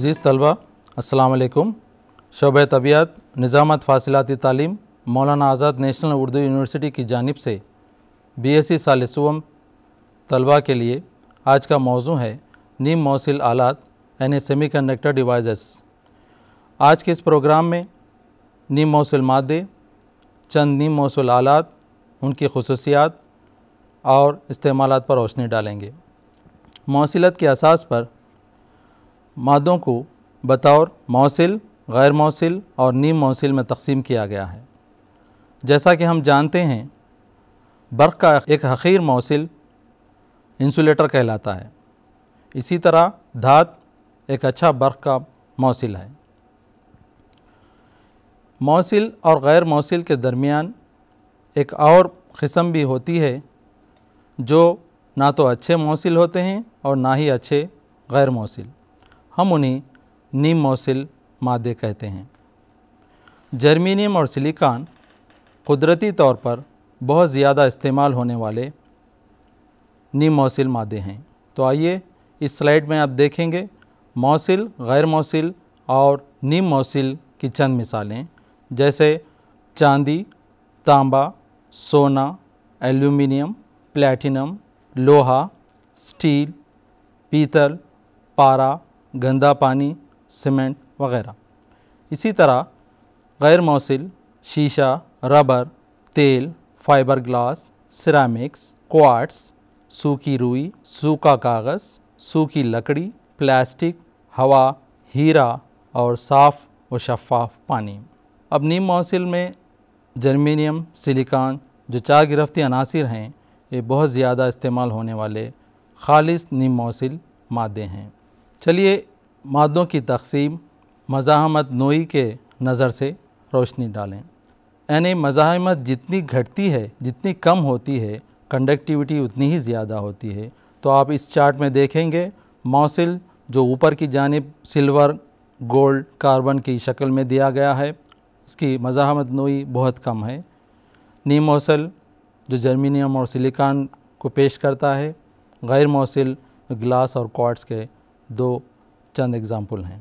अज़ीज़ तलबा असलकम शोब तबीयत निज़ामत फासिलाती तालीम मौलाना आज़ाद नेशनल उर्दू यूनिवर्सिटी की जानब से बी एस सी सालसवम तलबा के लिए आज का मौजू है नीम मौसिल आलात यानी सेमी कंडक्टर डिवाइस आज के इस प्रोग्राम में नीम मौसिल मादे चंद नीम मौसिल आलात उनकी खसूसियात और इस्तेमाल पर रोशनी डालेंगे मौसिलत के असास पर मादों को बतौर मौसिल गैर मौसिल और नीम मौसिल में तकसीम किया गया है जैसा कि हम जानते हैं बर्क़ का एक हकीर मौसिल इंसुलेटर कहलाता है इसी तरह धात एक अच्छा बर्क़ का मौसिल है मौसिल और गैर मौसिल के दरमियान एक और कस्म भी होती है जो ना तो अच्छे मौसिल होते हैं और ना ही अच्छे गैर मौसिल हम उन्हें निम मौसिल मादे कहते हैं जर्मीनियम और सिलिकॉन कुदरती तौर पर बहुत ज़्यादा इस्तेमाल होने वाले निम मौसिल मादे हैं तो आइए इस स्लाइड में आप देखेंगे मौसिल गैर मौसिल और निम मौसिल की चंद मिसालें जैसे चांदी तांबा सोना एल्यूमिनियम प्लैटिनम लोहा स्टील पीतल पारा गंदा पानी सीमेंट वगैरह इसी तरह गैर मौसल शीशा रबर तेल फाइबर ग्लास सिरामिक्स क्वार्ट्स सूखी रुई सूखा कागज़ सूखी लकड़ी प्लास्टिक हवा हीरा और साफ़ व शफाफ पानी अब नीम मौसल में जर्मीनियम सिलिकॉन जो चार गिरफ्ती अनासर हैं ये बहुत ज़्यादा इस्तेमाल होने वाले खालिस नीम मौसल मादे हैं चलिए मादों की तकसीम मज़ाहमत नोई के नज़र से रोशनी डालें यानी मज़ाहमत जितनी घटती है जितनी कम होती है कंडक्टिविटी उतनी ही ज़्यादा होती है तो आप इस चार्ट में देखेंगे मौसिल जो ऊपर की जानब सिल्वर गोल्ड कार्बन की शक्ल में दिया गया है इसकी मज़ाहमत नोई बहुत कम है नी मौसल जो जर्मीनियम और सिलिकॉन को पेश करता है गैर मौसल ग्लास और क्वार्ट्स के दो चंद एग्ज़ाम्पल हैं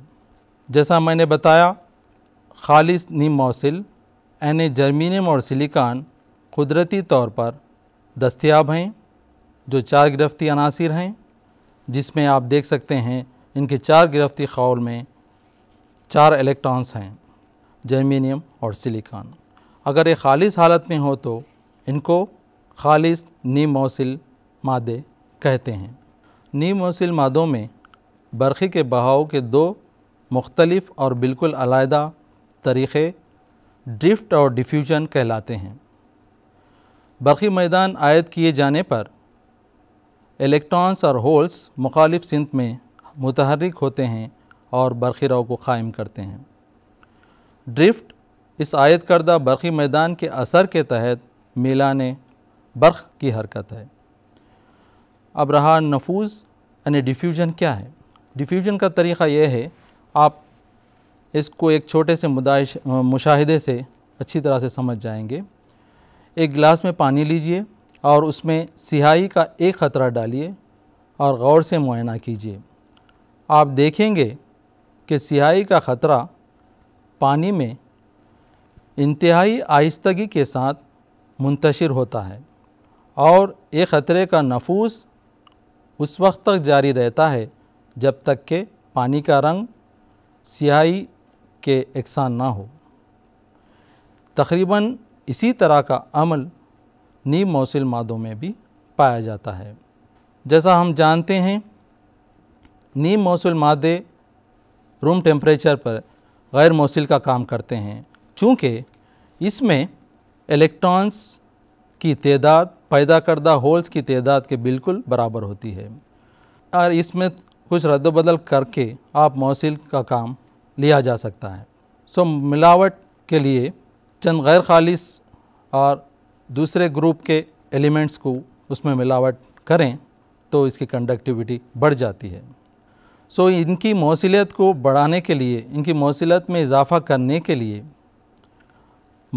जैसा मैंने बताया खालिस नीम मौसिल एन जर्मीनियम और सिलिकान कुदरती तौर पर दस्तियाब हैं जो चार गिरफ्ती अनासर हैं जिसमें आप देख सकते हैं इनके चार गिरफ्ती खौल में चार इलेक्ट्रॉन्स हैं जर्मीनियम और सिलिकॉन अगर ये खालिस हालत में हो तो इनको खालिस नीम मौसिल मादे कहते हैं नीम मौसिल मादों में बरखी के बहाव के दो मुख्तलफ़ और बिल्कुल अलादा तरीक़े ड्रिफ्ट और डिफ्यूजन कहलाते हैं बरखी मैदान आयद किए जाने पर इलेक्ट्रॉन्स और होल्स मुखालिफ सिंत में मुतहरक होते हैं और बरखी रव को क़ायम करते हैं ड्रिफ्ट इस आयद करदा बरखी मैदान के असर के तहत मिलान बर्ख़ की हरकत है अब रहा नफूज यानी डिफ्यूजन क्या है डिफ्यूजन का तरीक़ा यह है आप इसको एक छोटे से मुदाइश मुशाहिदे से अच्छी तरह से समझ जाएंगे एक गिलास में पानी लीजिए और उसमें सियाही का एक ख़तरा डालिए और गौर से मुआयना कीजिए आप देखेंगे कि सियाही का ख़तरा पानी में इंतहाई आहिस्तगी के साथ मुंतशिर होता है और एक ख़तरे का नफूस उस वक्त तक जारी रहता है जब तक के पानी का रंग स्याही के एकसान ना हो तकरीबन इसी तरह का अमल नीम मौसिल मादों में भी पाया जाता है जैसा हम जानते हैं नीम मौसिल मादे रूम टेम्परेचर पर गैर मौसिल का काम करते हैं चूँकि इसमें इलेक्ट्रॉन्स की तदाद पैदा करदा होल्स की तदाद के बिल्कुल बराबर होती है और इसमें कुछ रद्दबदल करके आप मौसिल का काम लिया जा सकता है सो मिलावट के लिए चंद गैर खालिस और दूसरे ग्रुप के एलिमेंट्स को उसमें मिलावट करें तो इसकी कंडक्टिविटी बढ़ जाती है सो so, इनकी मौसलियत को बढ़ाने के लिए इनकी मौसलियत में इजाफ़ा करने के लिए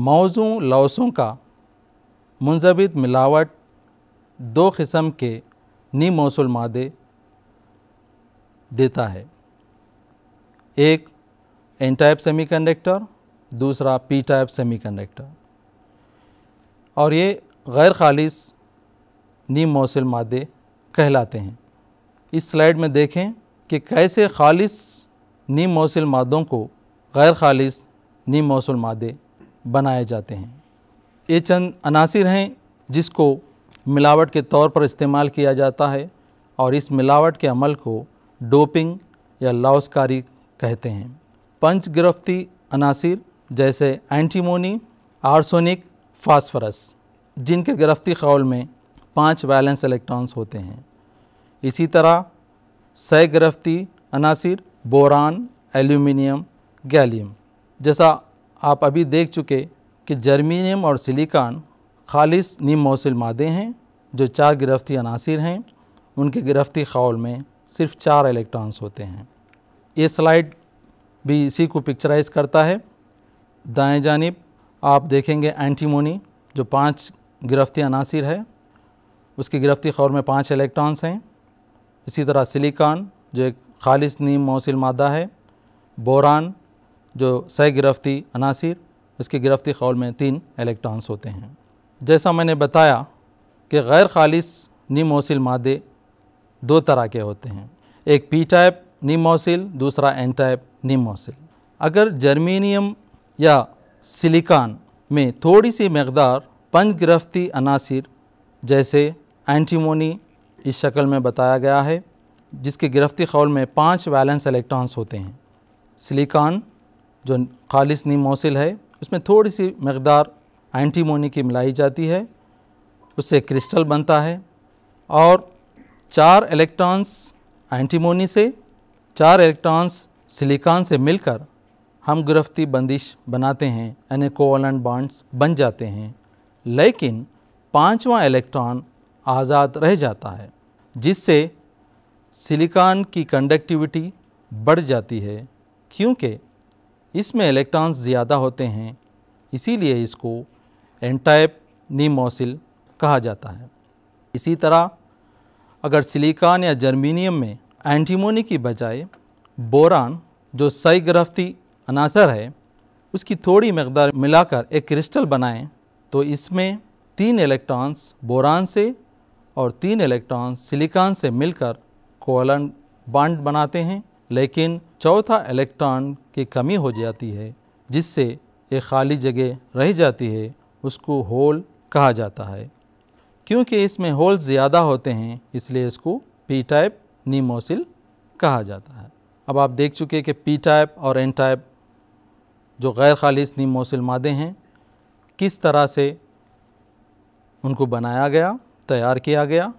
मौजू लौसों का मुंजबित मिलावट दो किस्म के नी मौसल मादे देता है एक एन टाइप सेमीकंडक्टर दूसरा पी टाइप सेमीकंडक्टर और ये गैर खालिश नीम मौसल मादे कहलाते हैं इस स्लाइड में देखें कि कैसे खालिश नीम मौसल मादों को गैर खालिश नीम मौसल मादे बनाए जाते हैं ये चंद अनासर हैं जिसको मिलावट के तौर पर इस्तेमाल किया जाता है और इस मिलावट के अमल को डोपिंग या लाउसकारी कहते हैं पंच गिरफ्ती अनासिर जैसे एंटीमोनी आर्सोनिक फास्फरस जिनके गिरफ्ती खौल में पाँच बैलेंस इलेक्ट्रॉन्स होते हैं इसी तरह सह गिरफ्ती अनासिर बोरान एल्यूमिनियम गैलियम जैसा आप अभी देख चुके कि जर्मीनियम और सिलिकॉन खालिस नीम मौसल मादे हैं जो चार गिरफ्ती अनासिर हैं उनके गिरफ्ती खौल में सिर्फ चार इलेक्ट्रॉन्स होते हैं ये स्लाइड भी इसी को पिक्चराइज करता है दाएं जानब आप देखेंगे एंटीमोनी जो पांच गिरफ्ती अनासर है उसकी गिरफ्ती खौर में पांच इलेक्ट्रॉन्स हैं इसी तरह सिलिकॉन जो एक खालिश नीम मौसिल मादा है बोरान जो सह गिरफ्ती अनासर उसकी गिरफ्ती खौल में तीन इलेक्ट्रॉन्स होते हैं जैसा मैंने बताया कि गैर खालिश नीम मौसिल मादे दो तरह के होते हैं एक पी टाइप निमोसिल दूसरा एन टाइप निमोसिल अगर जर्मीनियम या सिलिकॉन में थोड़ी सी मकदार पंचग्रफ्ती गिरफ्ती अनासर जैसे एंटीमोनी इस शक्ल में बताया गया है जिसके गिरफ्ती खौल में पाँच वैलेंस इलेक्ट्रॉन्स होते हैं सिलिकॉन जो खालिस निमोसिल है उसमें थोड़ी सी मकदार एंटीमोनी की मिलाई जाती है उससे क्रिस्टल बनता है और चार इलेक्ट्रॉन्स एंटीमोनी से चार इलेक्ट्रॉन्स सिलिकॉन से मिलकर हम गिरफ्ती बंदिश बनाते हैं यानी कोवलेंट बॉन्ड्स बन जाते हैं लेकिन पांचवा इलेक्ट्रॉन आज़ाद रह जाता है जिससे सिलिकॉन की कंडक्टिविटी बढ़ जाती है क्योंकि इसमें इलेक्ट्रॉन्स ज़्यादा होते हैं इसीलिए इसको एंटाइप नीमोसिल कहा जाता है इसी तरह अगर सिलिकॉन या जर्मीनियम में एंटीमोनी की बजाय बोरान जो सही गृहस्थी अनासर है उसकी थोड़ी मकदार मिलाकर एक क्रिस्टल बनाएं तो इसमें तीन इलेक्ट्रॉन्स बोरान से और तीन इलेक्ट्रॉन्स सिलिकॉन से मिलकर कोलन बांड बनाते हैं लेकिन चौथा इलेक्ट्रॉन की कमी हो जाती है जिससे एक खाली जगह रह जाती है उसको होल कहा जाता है क्योंकि इसमें होल ज़्यादा होते हैं इसलिए इसको पी टाइप नीमोसिल कहा जाता है अब आप देख चुके कि पी टाइप और एन टाइप जो गैर खालिज नीमोसिल मादे हैं किस तरह से उनको बनाया गया तैयार किया गया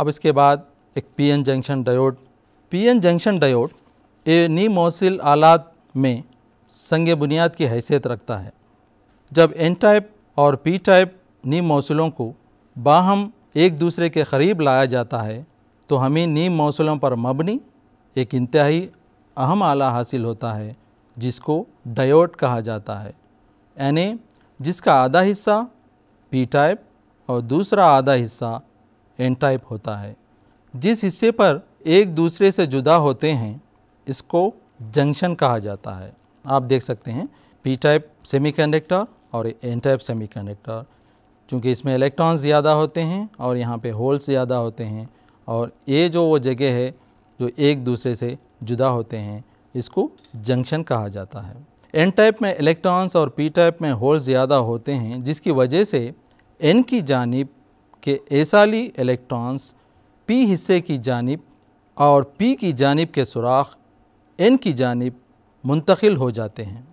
अब इसके बाद एक PN junction diode PN junction diode ये नीमोसिल आलात में संग बुनियाद की हैसियत रखता है जब एन टाइप और पी टाइप नीम मौसलों को बाहम एक दूसरे के करीब लाया जाता है तो हमें नीम मौसलों पर मबनी एक इंतहाई अहम आला हासिल होता है जिसको डायोड कहा जाता है यानी जिसका आधा हिस्सा पी टाइप और दूसरा आधा हिस्सा एन टाइप होता है जिस हिस्से पर एक दूसरे से जुदा होते हैं इसको जंक्शन कहा जाता है आप देख सकते हैं पी टाइप सेमीकंडक्टर और एन टाइप सेमीकंडक्टर चूँकि इसमें इलेक्ट्रॉन्स ज़्यादा होते हैं और यहाँ पे होल्स ज़्यादा होते हैं और ये जो वो जगह है जो एक दूसरे से जुदा होते हैं इसको जंक्शन कहा जाता है एन टाइप में इलेक्ट्रॉन्स और पी टाइप में होल्स ज़्यादा होते हैं जिसकी वजह से एन की जानब के एसाली इलेक्ट्रॉन्स पी हिस्से की जानब और पी की जानब के सुराख एन की जानब मुंतकिल हो जाते हैं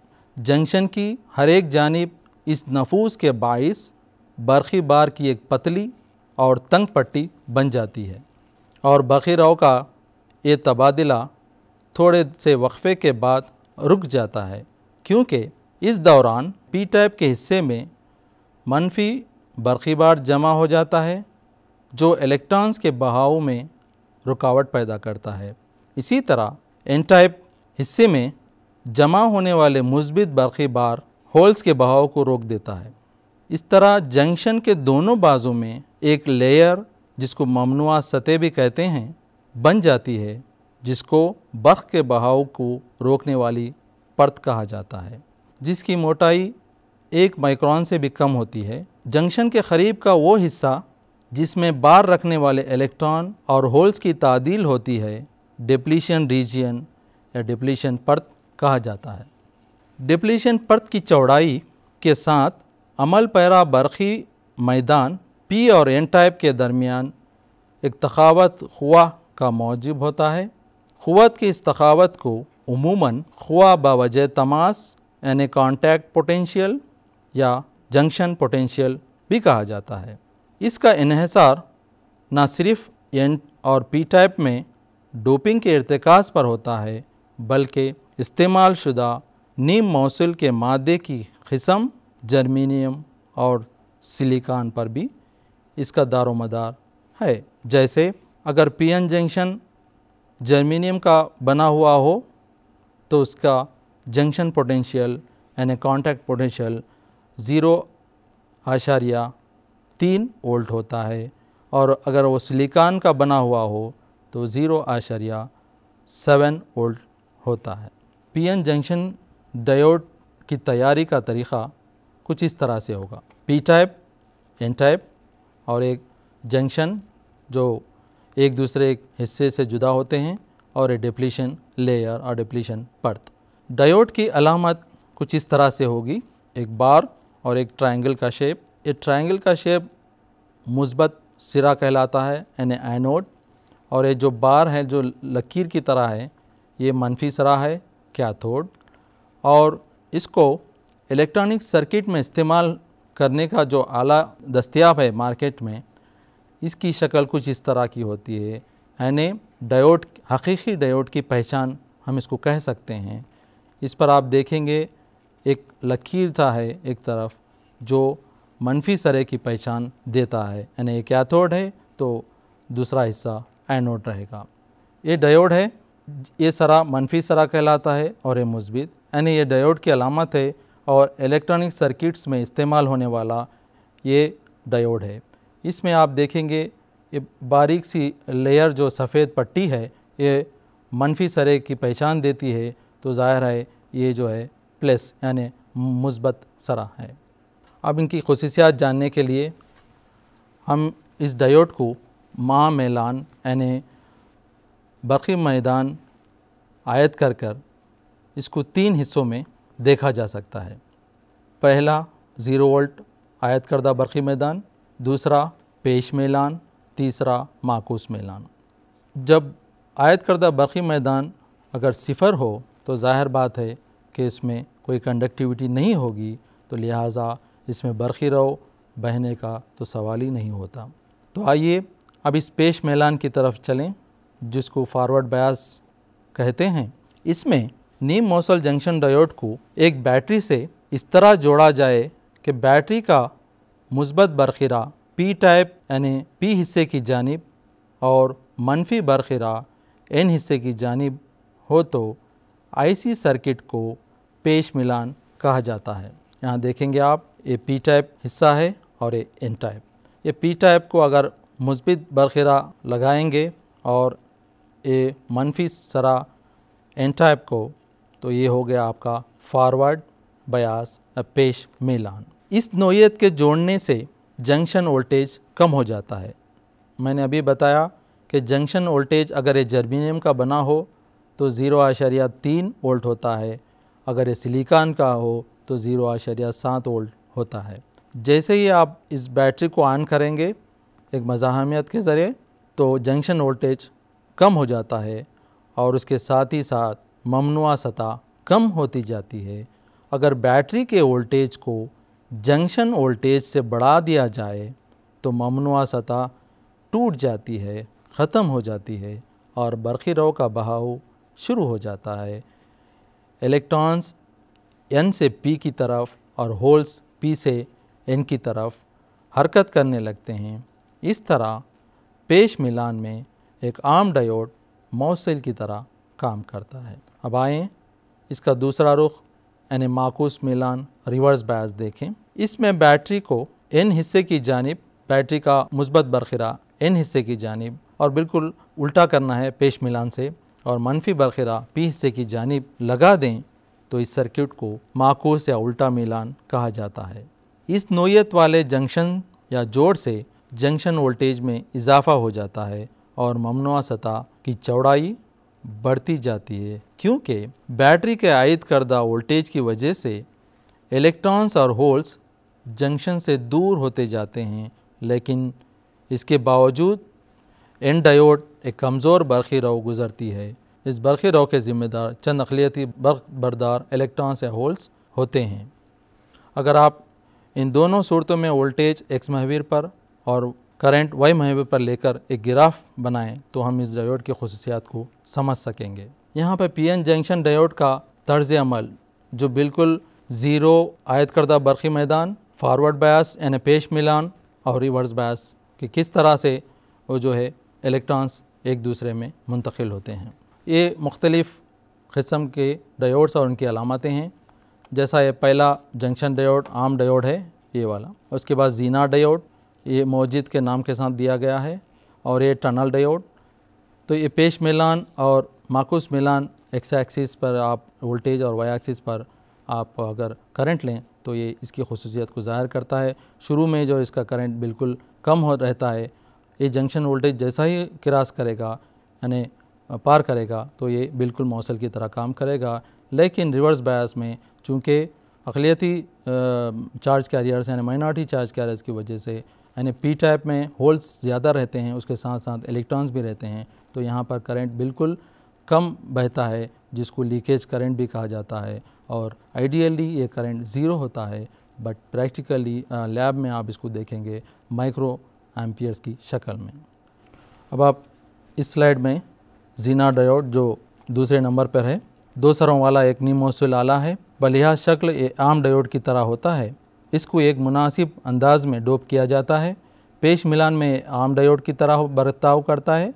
जंक्शन की हर एक जानब इस नफूस के बाईस बरखी बार की एक पतली और तंग पट्टी बन जाती है और राव का ये तबादला थोड़े से वक्फ़े के बाद रुक जाता है क्योंकि इस दौरान पी टाइप के हिस्से में मनफी बरखी बार जमा हो जाता है जो इलेक्ट्रॉन्स के बहाव में रुकावट पैदा करता है इसी तरह एन टाइप हिस्से में जमा होने वाले मुस्बित बरखी बार होल्स के बहाव को रोक देता है इस तरह जंक्शन के दोनों बाजों में एक लेयर जिसको ममनुआ सतह भी कहते हैं बन जाती है जिसको बर्फ के बहाव को रोकने वाली परत कहा जाता है जिसकी मोटाई एक माइक्रोन से भी कम होती है जंक्शन के करीब का वो हिस्सा जिसमें बार रखने वाले इलेक्ट्रॉन और होल्स की तादील होती है डिप्लीशन रीजियन या डिप्लीशन परत कहा जाता है डिप्लीशन परत की चौड़ाई के साथ अमल पैरा बरखी मैदान पी और एन टाइप के दरमियान एक तखावत खुआ का मौजब होता है खुवत की इस तखावत को उमूमन खुआ बावजह तमास यानी कॉन्टैक्ट पोटेंशियल या जंक्शन पोटेंशियल भी कहा जाता है इसका इहसार न सिर्फ एन और पी टाइप में डोपिंग के इरतकाज पर होता है बल्कि इस्तेमाल शुदा नीम मौसल के मादे की किस्म जर्मीनियम और सिलिकॉन पर भी इसका दारोमदार है जैसे अगर पीएन जंक्शन जर्मीनियम का बना हुआ हो तो उसका जंक्शन पोटेंशियल यानी कांटेक्ट पोटेंशियल ज़ीरो आशारिया तीन वोल्ट होता है और अगर वो सिलिकॉन का बना हुआ हो तो ज़ीरो आशारिया सेवन वोल्ट होता है पीएन जंक्शन डायोड की तैयारी का तरीक़ा कुछ इस तरह से होगा पी टाइप एन टाइप और एक जंक्शन जो एक दूसरे हिस्से से जुदा होते हैं और ए डिप्लीशन लेयर और डिप्लीशन पर्थ डायोड की अलामत कुछ इस तरह से होगी एक बार और एक ट्रायंगल का शेप ये ट्रायंगल का शेप मुस्बत सिरा कहलाता है यानी एनोड और ये जो बार है जो लकीर की तरह है ये मनफी सरा है क्या थोड़ और इसको इलेक्ट्रॉनिक सर्किट में इस्तेमाल करने का जो आला दस्तियाब है मार्केट में इसकी शक्ल कुछ इस तरह की होती है यानी डायोड हकीकी डायोड की पहचान हम इसको कह सकते हैं इस पर आप देखेंगे एक लकीर सा है एक तरफ जो मनफी सरे की पहचान देता है यानी एक कैथोड है तो दूसरा हिस्सा एनोड रहेगा ये डायोड है ये सरा मनफी सरा कहलाता है और ये मुस्बित यानी ये डायोड की अलामत है और इलेक्ट्रॉनिक सर्किट्स में इस्तेमाल होने वाला ये डायोड है इसमें आप देखेंगे ये बारीक सी लेयर जो सफ़ेद पट्टी है ये मनफी सरे की पहचान देती है तो ज़ाहिर है ये जो है प्लस यानि मुस्बत सरा है अब इनकी खसूसियात जानने के लिए हम इस डायोड को माँ मैलान यानि बरक़ी मैदान आयत कर कर इसको तीन हिस्सों में देखा जा सकता है पहला ज़ीरो वोल्ट आयत करदा बरक़ी मैदान दूसरा पेश मैलान तीसरा माकूस मैलान जब आयत करदा बरक़ी मैदान अगर सिफर हो तो ज़ाहिर बात है कि इसमें कोई कंडक्टिविटी नहीं होगी तो लिहाजा इसमें बरखी रहो बहने का तो सवाल ही नहीं होता तो आइए अब इस पेश मैलान की तरफ चलें जिसको फॉरवर्ड बयास कहते हैं इसमें नीम मोसल जंक्शन डायोड को एक बैटरी से इस तरह जोड़ा जाए कि बैटरी का मुस्बत बरखिरा पी टाइप यानी पी हिस्से की जानब और मनफी बरखिरा एन हिस्से की जानब हो तो आईसी सर्किट को पेश मिलान कहा जाता है यहाँ देखेंगे आप ये पी टाइप हिस्सा है और ये एन टाइप ये पी टाइप को अगर मुस्बित बरखिरा लगाएंगे और ये मनफी सरा एन टाइप को तो ये हो गया आपका फॉरवर्ड बयास पेश मिलान इस नोयत के जोड़ने से जंक्शन वोल्टेज कम हो जाता है मैंने अभी बताया कि जंक्शन वोल्टेज अगर ये जर्मीनियम का बना हो तो ज़ीरो आशरिया तीन वोल्ट होता है अगर ये सिलिकॉन का हो तो ज़ीरो आशरिया सात वोल्ट होता है जैसे ही आप इस बैटरी को ऑन करेंगे एक मज़ाहमियत के ज़रिए तो जंक्शन वोल्टेज कम हो जाता है और उसके साथ ही साथ ममनुआ सतह कम होती जाती है अगर बैटरी के वोल्टेज को जंक्शन वोल्टेज से बढ़ा दिया जाए तो ममनुआ सतह टूट जाती है ख़त्म हो जाती है और बरखी रव का बहाव शुरू हो जाता है इलेक्ट्रॉन्स एन से पी की तरफ और होल्स पी से एन की तरफ हरकत करने लगते हैं इस तरह पेश मिलान में एक आम डायोड मौसल की तरह काम करता है अब आएँ इसका दूसरा रुख यानी माकूस मिलान रिवर्स बैस देखें इसमें बैटरी को एन हिस्से की जानब बैटरी का मुस्बत बरखरा एन हिस्से की जानब और बिल्कुल उल्टा करना है पेश मिलान से और मनफी बरखरा पी हिस्से की जानब लगा दें तो इस सर्किट को माकूस या उल्टा मिलान कहा जाता है इस नोयत वाले जंक्शन या जोड़ से जंक्शन वोल्टेज में इजाफा हो जाता है और ममनवा सतह की चौड़ाई बढ़ती जाती है क्योंकि बैटरी के आयद करदा वोल्टेज की वजह से इलेक्ट्रॉन्स और होल्स जंक्शन से दूर होते जाते हैं लेकिन इसके बावजूद एन डायोड एक कमज़ोर बरखी रो गुजरती है इस बरखी रो के ज़िम्मेदार चंद अखिलती बर्फ़ बरदार इलेक्ट्रॉन्स या होल्स होते हैं अगर आप इन दोनों सूरतों में वोल्टेज एक्स महवीर पर और करंट वाई महबे पर लेकर एक ग्राफ बनाएं तो हम इस डायोड की खसूसियात को समझ सकेंगे यहाँ पर पी एन जंक्शन डायोड का तर्ज अमल जो बिल्कुल ज़ीरो आयद करदा बरक़ी मैदान फारवर्ड बायास यानी पेश मिलान और रिवर्स बायास कि किस तरह से वो जो है इलेक्ट्रॉन्स एक दूसरे में मुंतकिल होते हैं ये मुख्तलिफ़ के डायोड्स और उनकी अलामतें हैं जैसा ये पहला जंक्शन डायोड आम डायोड है ये वाला उसके बाद जीना डायोड ये मौजिद के नाम के साथ दिया गया है और ये टनल डायोड तो ये पेश मिलान और माकूस मिलान एक्स एक्सिस पर आप वोल्टेज और वाई एक्सिस पर आप अगर करंट लें तो ये इसकी खसूसियत को ज़ाहिर करता है शुरू में जो इसका करंट बिल्कुल कम हो रहता है ये जंक्शन वोल्टेज जैसा ही क्रास करेगा यानी पार करेगा तो ये बिल्कुल मौसल की तरह काम करेगा लेकिन रिवर्स बायस में चूँकि अकलीती चार्ज कैरियर्स यानी माइनॉरिटी चार्ज कैरियर्स की वजह से यानी पी टाइप में होल्स ज़्यादा रहते हैं उसके साथ साथ इलेक्ट्रॉन्स भी रहते हैं तो यहाँ पर करंट बिल्कुल कम बहता है जिसको लीकेज करंट भी कहा जाता है और आइडियली ये करंट ज़ीरो होता है बट प्रैक्टिकली लैब में आप इसको देखेंगे माइक्रो एम्पियर्स की शक्ल में अब आप इस स्लाइड में जीना डायोड जो दूसरे नंबर पर है दो सरों वाला एक निमोसुल आला है बलिहा शक्ल आम डायोड की तरह होता है इसको एक मुनासिब अंदाज में डोप किया जाता है पेश मिलान में आम डायोड की तरह बर्ताव करता है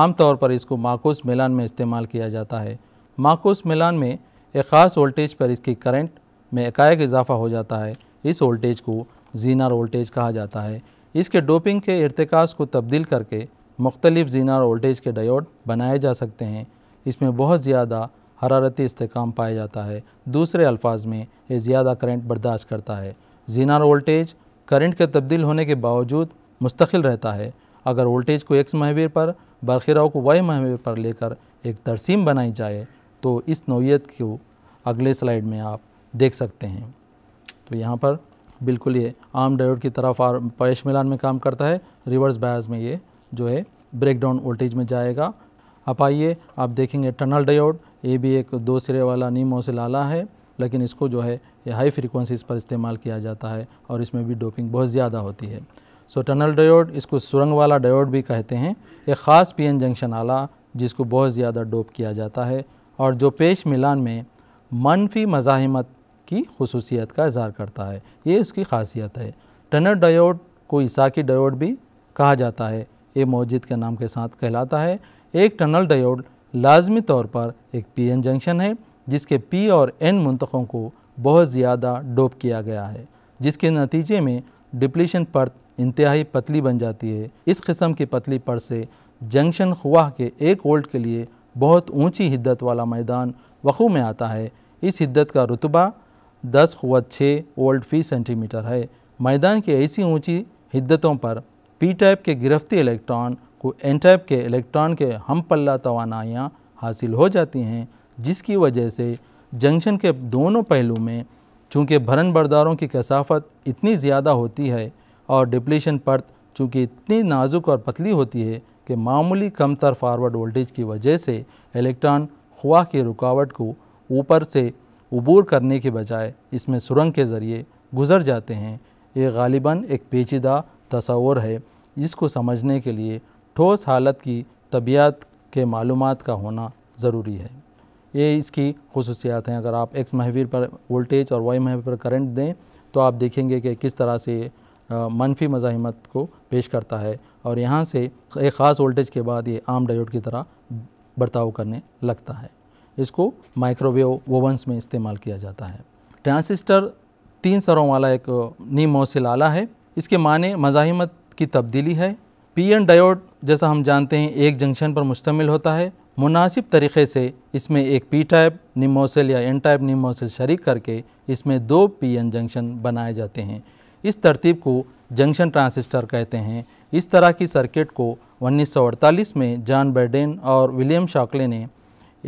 आम तौर पर इसको माकूस मिलान में इस्तेमाल किया जाता है माकूस मिलान में एक ख़ास वोल्टेज पर इसकी करंट में एकाएक इजाफा हो जाता है इस वोल्टेज को जीनार वोल्टेज कहा जाता है इसके डोपिंग के इरतकास को तब्दील करके मुख्तलिफ जीनार वोल्टेज के डायोड बनाए जा सकते हैं इसमें बहुत ज़्यादा हरारती इसकाम पाया जाता है दूसरे अल्फाज में ये ज़्यादा करंट बर्दाश्त करता है जीनार वोल्टेज करंट के तब्दील होने के बावजूद मुस्तकिल रहता है अगर वोल्टेज को एक्स महवीर पर बरखिराव को वाई महवीर पर लेकर एक तरसीम बनाई जाए तो इस नौीयत को अगले स्लाइड में आप देख सकते हैं तो यहाँ पर बिल्कुल ये आम डायोड की तरफ और पेश मिलान में काम करता है रिवर्स बायस में ये जो है ब्रेकडाउन वोल्टेज में जाएगा आप आइए आप देखेंगे टनल डायोड ये भी एक दो सिरे वाला नीम से लाला है लेकिन इसको जो है ये हाई फ्रीक्वेंसीज पर इस्तेमाल किया जाता है और इसमें भी डोपिंग बहुत ज़्यादा होती है सो टनल डायोड इसको सुरंग वाला डायोड भी कहते हैं एक ख़ास पीएन जंक्शन आला जिसको बहुत ज़्यादा डोप किया जाता है और जो पेश मिलान में मनफी मज़ाहमत की खसूसियत का इजहार करता है ये उसकी खासियत है टनल डायोड को ईसाकी डायोड भी कहा जाता है ये मस्जिद के नाम के साथ कहलाता है एक टनल डायोड लाजमी तौर पर एक पी एन जंक्शन है जिसके पी और एन मनतखों को बहुत ज़्यादा डोप किया गया है जिसके नतीजे में डिप्लीशन परत इंतहाई पतली बन जाती है इस किस्म की पतली परत से जंक्शन खुवा के एक वोल्ट के लिए बहुत ऊंची हिद्दत वाला मैदान वक़ू में आता है इस हिद्दत का रुतबा दस खुत छः वोल्ट फ़ी सेंटीमीटर है मैदान की ऐसी ऊंची हिद्दतों पर पी टाइप के गिरफ्ती इलेक्ट्रॉन को एन टाइप के इलेक्ट्रॉन के हम पल्ला तोानाइयाँ हासिल हो जाती हैं जिसकी वजह से जंक्शन के दोनों पहलू में चूँकि भरन बरदारों की कसाफत इतनी ज़्यादा होती है और डिप्लीशन परत चूँकि इतनी नाजुक और पतली होती है कि मामूली कमतर फारवर्ड वोल्टेज की वजह से इलेक्ट्रॉन खुआ की रुकावट को ऊपर से उबूर करने के बजाय इसमें सुरंग के ज़रिए गुज़र जाते हैं ये गालिबा एक पेचीदा तस्वर है इसको समझने के लिए ठोस हालत की तबीयत के मालूम का होना ज़रूरी है ये इसकी खसूसियात हैं अगर आप एक्स महवीर पर वोल्टेज और वाई महवीर पर करंट दें तो आप देखेंगे कि किस तरह से मनफी मज़ामत को पेश करता है और यहाँ से एक ख़ास वोल्टेज के बाद ये आम डायोड की तरह बर्ताव करने लगता है इसको माइक्रोवेव ओवंस में इस्तेमाल किया जाता है ट्रांसिस्टर तीन सरों वाला एक नीम मौसिल आला है इसके माने मज़ामत की तब्दीली है पी एन डायोड जैसा हम जानते हैं एक जंक्शन पर मुश्तमिल होता है मुनासिब तरीक़े से इसमें एक पी टाइप निमोसल या एन टाइप निमोसल शरीक करके इसमें दो पी एन जंक्शन बनाए जाते हैं इस तरतीब को जंक्शन ट्रांसिस्टर कहते हैं इस तरह की सर्किट को 1948 में जॉन बैडेन और विलियम शॉकले ने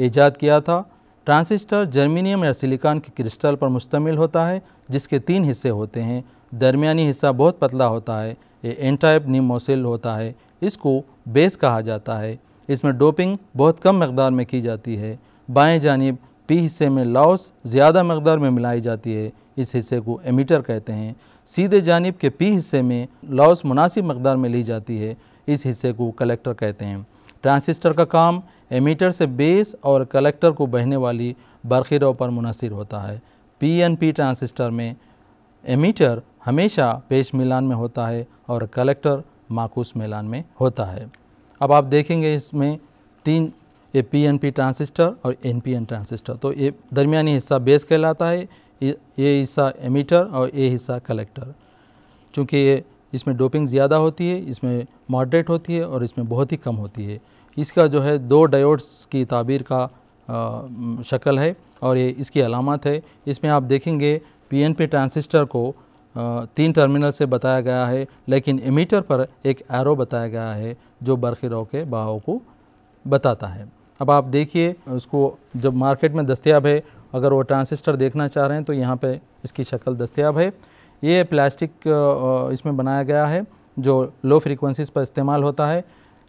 ईजाद किया था ट्रांसिस्टर जर्मीनियम या सिलिकॉन के क्रिस्टल पर मुश्तमिल होता है जिसके तीन हिस्से होते हैं दरमियानी हिस्सा बहुत पतला होता है ये एन टाइप निमोसिल होता है इसको बेस कहा जाता है इसमें डोपिंग बहुत कम मकदार में की जाती है बाएँ जानब पी हिस्से में लाउस ज़्यादा मकदार में मिलाई जाती है इस हिस्से को एमीटर कहते हैं सीधे जानब के पी हिस्से में लाउस मुनासिब मकदार में ली जाती है इस हिस्से को कलेक्टर कहते हैं ट्रांसिस्टर का काम एमीटर से बेस और कलेक्टर को बहने वाली बरखी रो पर मुनसर होता है पी एन पी ट्रांसिस्टर में एमीटर हमेशा पेश मिलान में होता है और कलेक्टर माकूस मिलान में होता है अब आप देखेंगे इसमें तीन ये पी एन पी ट्रांसिस्टर और एन पी एन ट्रांसिस्टर तो ये दरमियानी हिस्सा बेस कहलाता है ये हिस्सा एमीटर और ये हिस्सा कलेक्टर चूँकि ये इसमें डोपिंग ज़्यादा होती है इसमें मॉडरेट होती है और इसमें बहुत ही कम होती है इसका जो है दो डायोड्स की ताबीर का शक्ल है और ये इसकी अलामत है इसमें आप देखेंगे पीएनपी ट्रांसिस्टर को तीन टर्मिनल से बताया गया है लेकिन एमीटर पर एक एरो बताया गया है जो बरखी रो के बहाव को बताता है अब आप देखिए उसको जब मार्केट में दस्तियाब है अगर वो ट्रांसिस्टर देखना चाह रहे हैं तो यहाँ पे इसकी शक्ल दस्तियाब है ये प्लास्टिक इसमें बनाया गया है जो लो फ्रिक्वेंसीज पर इस्तेमाल होता है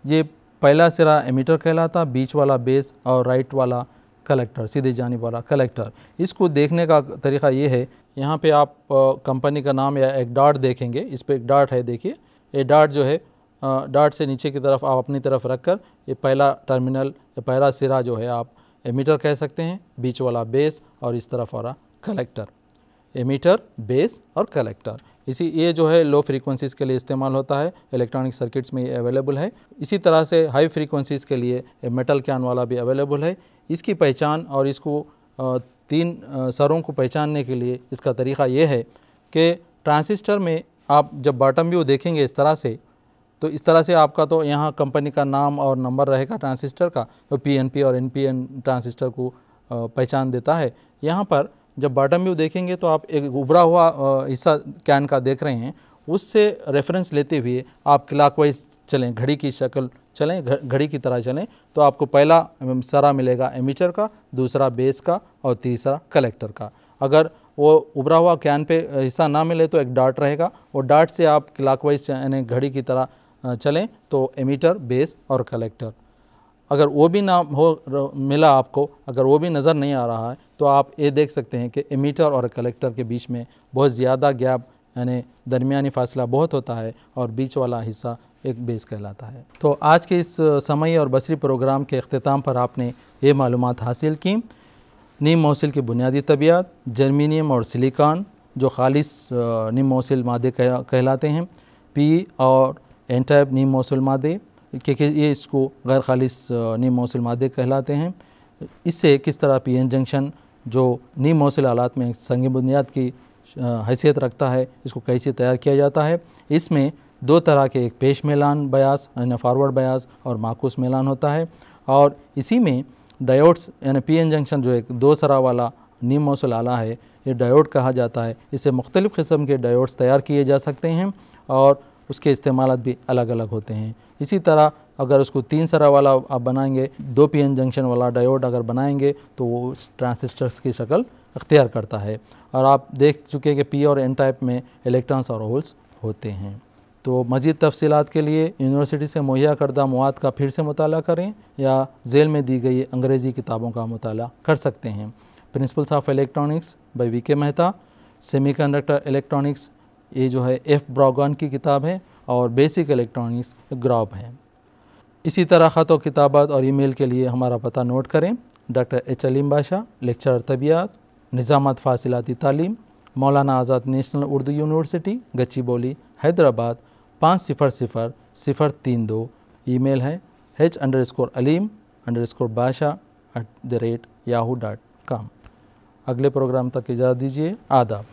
ये पहला सिरा एमीटर कहलाता बीच वाला बेस और राइट वाला कलेक्टर सीधे जाने वाला कलेक्टर इसको देखने का तरीका ये है यहाँ पे आप कंपनी का नाम या एक डाट देखेंगे इस पर एक डाट है देखिए ये डाट जो है डाट से नीचे की तरफ आप अपनी तरफ रख कर ये पहला टर्मिनल ये पहला सिरा जो है आप एमीटर कह सकते हैं बीच वाला बेस और इस तरफ वाला कलेक्टर एमीटर बेस और कलेक्टर इसी ये जो है लो फ्रीक्वेंसीज़ के लिए इस्तेमाल होता है इलेक्ट्रॉनिक सर्किट्स में ये अवेलेबल है इसी तरह से हाई फ्रीक्वेंसीज़ के लिए मेटल कैन वाला भी अवेलेबल है इसकी पहचान और इसको तीन सरों को पहचानने के लिए इसका तरीका ये है कि ट्रांसिस्टर में आप जब बॉटम व्यू देखेंगे इस तरह से तो इस तरह से आपका तो यहाँ कंपनी का नाम और नंबर रहेगा ट्रांसिस्टर का तो पी और एन ट्रांसिस्टर को पहचान देता है यहाँ पर जब बॉटम व्यू देखेंगे तो आप एक उभरा हुआ हिस्सा कैन का देख रहे हैं उससे रेफरेंस लेते हुए आप क्लाकवाइज चलें घड़ी की शक्ल चलें घड़ी की तरह चलें तो आपको पहला सारा मिलेगा एमिचर का दूसरा बेस का और तीसरा कलेक्टर का अगर वो उभरा हुआ कैन पे हिस्सा ना मिले तो एक डार्ट रहेगा वो डार्ट से आप क्लाकवाइज यानी घड़ी की तरह चलें तो एमिटर बेस और कलेक्टर अगर वो भी ना हो मिला आपको अगर वो भी नज़र नहीं आ रहा है तो आप ये देख सकते हैं कि एमिटर और कलेक्टर के बीच में बहुत ज़्यादा गैप यानी दरमियानी फासला बहुत होता है और बीच वाला हिस्सा एक बेस कहलाता है तो आज के इस समय और बसरी प्रोग्राम के अख्ताम पर आपने ये मालूम हासिल की नीम मौसल की बुनियादी तबीयत जर्मीनियम और सिलिकॉन जो खालिस नीम मौसल मादे कहलाते हैं पी और एंटाइप नीम मौसल मादे क्योंकि ये इसको गैर खालिस नीम मौसल मादे कहलाते हैं इससे किस तरह पी एन जंक्शन जो नीम मौसल आलात में संग बुनियाद की हैसियत रखता है इसको कैसे तैयार किया जाता है इसमें दो तरह के एक पेश मेलान बयास यानी फॉरवर्ड बयास और माकूस मेलान होता है और इसी में डायोड्स यानी पी जंक्शन जो एक दो सरा वाला नीम मौसल आला है ये डायोड कहा जाता है इसे मुख्तलिफ़ किस्म के डायोड्स तैयार किए जा सकते हैं और उसके इस्तेमाल भी अलग अलग होते हैं इसी तरह अगर उसको तीन सरा वाला आप बनाएंगे दो पी एन जंक्शन वाला डायोड अगर बनाएंगे तो वो उस ट्रांसिस्टर्स की शक्ल अख्तियार करता है और आप देख चुके हैं कि पी और एन टाइप में इलेक्ट्रॉन्स और होल्स होते हैं तो मज़ीद तफसीत के लिए यूनिवर्सिटी से मुहैया करदा मवाद का फिर से मुताल करें या जेल में दी गई अंग्रेज़ी किताबों का मताल कर सकते हैं principles of electronics by V K Mehta semi conductor electronics ये जो है एफ ब्रॉगन की किताब है और बेसिक इलेक्ट्रॉनिक्स ग्रॉब है इसी तरह ख़त व किताबत और ईमेल के लिए हमारा पता नोट करें डॉक्टर एच अलीम बादशाह लेक्चर तबियात निज़ामत फासिलती तालीम मौलाना आज़ाद नेशनल उर्दू यूनिवर्सिटी गच्ची बोली हैदराबाद पाँच सिफ़र सिफ़र सिफ़र तीन दो ई मेल है H underscore Aleem underscore Badshah at the rate Yahoo dot com अगले प्रोग्राम तक इजाज़त दीजिए आदाब